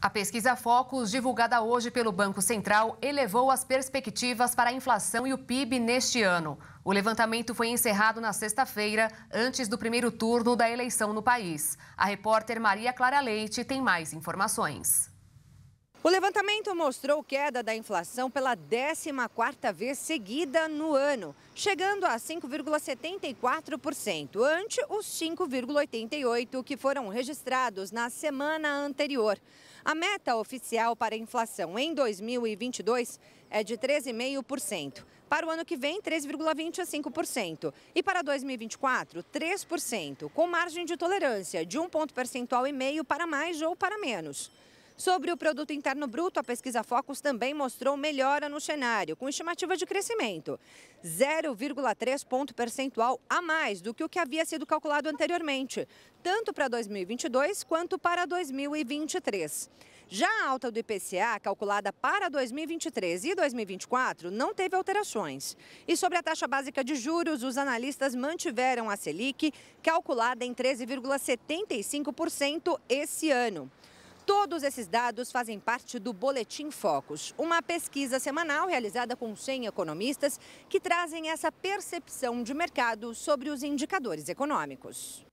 A pesquisa Focus, divulgada hoje pelo Banco Central, elevou as perspectivas para a inflação e o PIB neste ano. O levantamento foi encerrado na sexta-feira, antes do primeiro turno da eleição no país. A repórter Maria Clara Leite tem mais informações. O levantamento mostrou queda da inflação pela 14ª vez seguida no ano, chegando a 5,74%, ante os 5,88% que foram registrados na semana anterior. A meta oficial para a inflação em 2022 é de 13,5%. Para o ano que vem, 3,25%. E para 2024, 3%, com margem de tolerância de um ponto percentual e meio para mais ou para menos. Sobre o produto interno bruto, a pesquisa Focus também mostrou melhora no cenário, com estimativa de crescimento, 0,3 ponto percentual a mais do que o que havia sido calculado anteriormente, tanto para 2022 quanto para 2023. Já a alta do IPCA, calculada para 2023 e 2024, não teve alterações. E sobre a taxa básica de juros, os analistas mantiveram a Selic, calculada em 13,75% esse ano. Todos esses dados fazem parte do Boletim Focus, uma pesquisa semanal realizada com 100 economistas que trazem essa percepção de mercado sobre os indicadores econômicos.